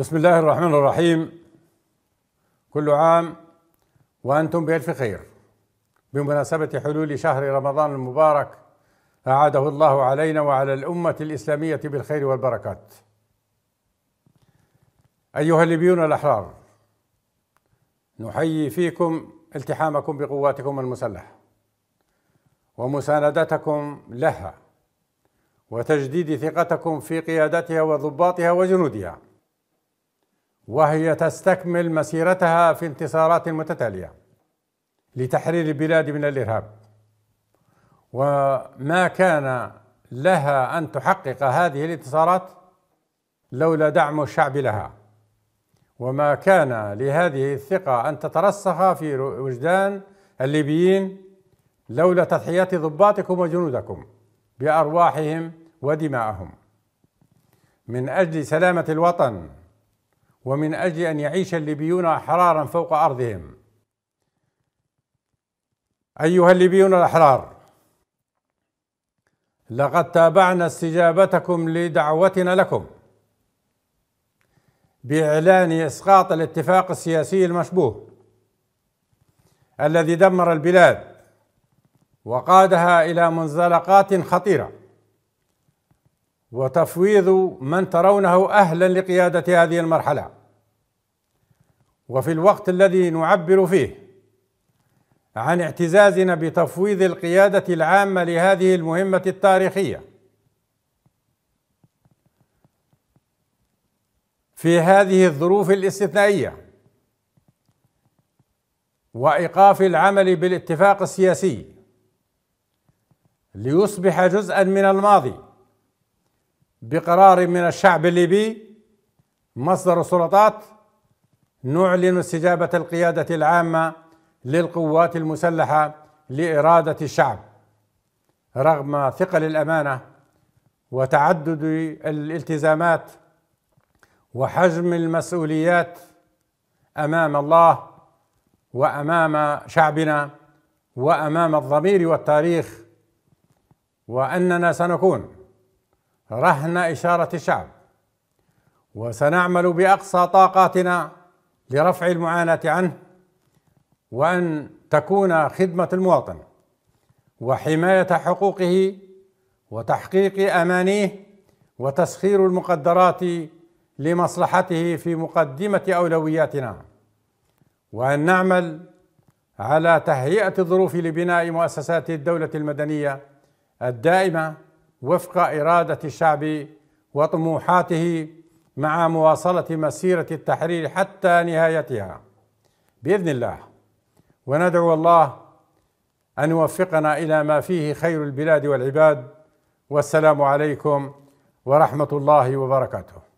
بسم الله الرحمن الرحيم كل عام وأنتم بألف خير بمناسبة حلول شهر رمضان المبارك أعاده الله علينا وعلى الأمة الإسلامية بالخير والبركات أيها الليبيون الأحرار نحيي فيكم التحامكم بقواتكم المسلحة ومساندتكم لها وتجديد ثقتكم في قيادتها وضباطها وجنودها وهي تستكمل مسيرتها في انتصارات متتاليه لتحرير البلاد من الارهاب وما كان لها ان تحقق هذه الانتصارات لولا دعم الشعب لها وما كان لهذه الثقه ان تترسخ في وجدان الليبيين لولا تضحيات ضباطكم وجنودكم بارواحهم ودمائهم من اجل سلامه الوطن ومن أجل أن يعيش الليبيون أحرارا فوق أرضهم أيها الليبيون الأحرار لقد تابعنا استجابتكم لدعوتنا لكم بإعلان إسقاط الاتفاق السياسي المشبوه الذي دمر البلاد وقادها إلى منزلقات خطيرة وتفويض من ترونه اهلا لقياده هذه المرحله وفي الوقت الذي نعبر فيه عن اعتزازنا بتفويض القياده العامه لهذه المهمه التاريخيه في هذه الظروف الاستثنائيه وايقاف العمل بالاتفاق السياسي ليصبح جزءا من الماضي بقرار من الشعب الليبي مصدر السلطات نعلن استجابة القيادة العامة للقوات المسلحة لإرادة الشعب رغم ثقل الأمانة وتعدد الالتزامات وحجم المسؤوليات أمام الله وأمام شعبنا وأمام الضمير والتاريخ وأننا سنكون رهن إشارة الشعب وسنعمل بأقصى طاقاتنا لرفع المعاناة عنه وأن تكون خدمة المواطن وحماية حقوقه وتحقيق أمانيه وتسخير المقدرات لمصلحته في مقدمة أولوياتنا وأن نعمل على تهيئة الظروف لبناء مؤسسات الدولة المدنية الدائمة وفق إرادة الشعب وطموحاته مع مواصلة مسيرة التحرير حتى نهايتها بإذن الله وندعو الله أن يوفقنا إلى ما فيه خير البلاد والعباد والسلام عليكم ورحمة الله وبركاته